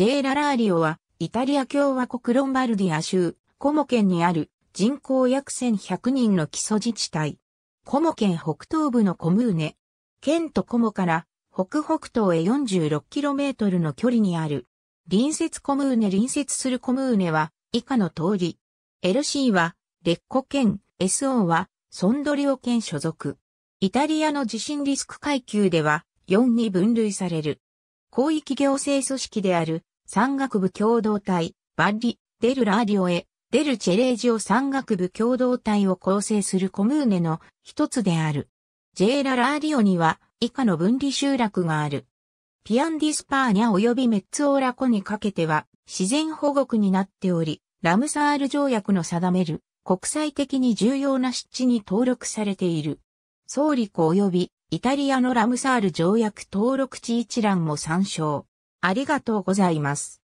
J. ララーリオは、イタリア共和国ロンバルディア州、コモ県にある人口約1100人の基礎自治体。コモ県北東部のコムーネ。県とコモから北北東へ 46km の距離にある。隣接コムーネ隣接するコムーネは以下の通り。LC はレッコ県、SO はソンドリオ県所属。イタリアの地震リスク階級では4に分類される。広域行政組織である山岳部共同体、バッリ、デルラーディオエ、デルチェレージオ山岳部共同体を構成するコムーネの一つである。ジェーララーディオには以下の分離集落がある。ピアンディスパーニャ及びメッツオーラ湖にかけては自然保護区になっており、ラムサール条約の定める国際的に重要な湿地に登録されている。総理湖及びイタリアのラムサール条約登録地一覧も参照。ありがとうございます。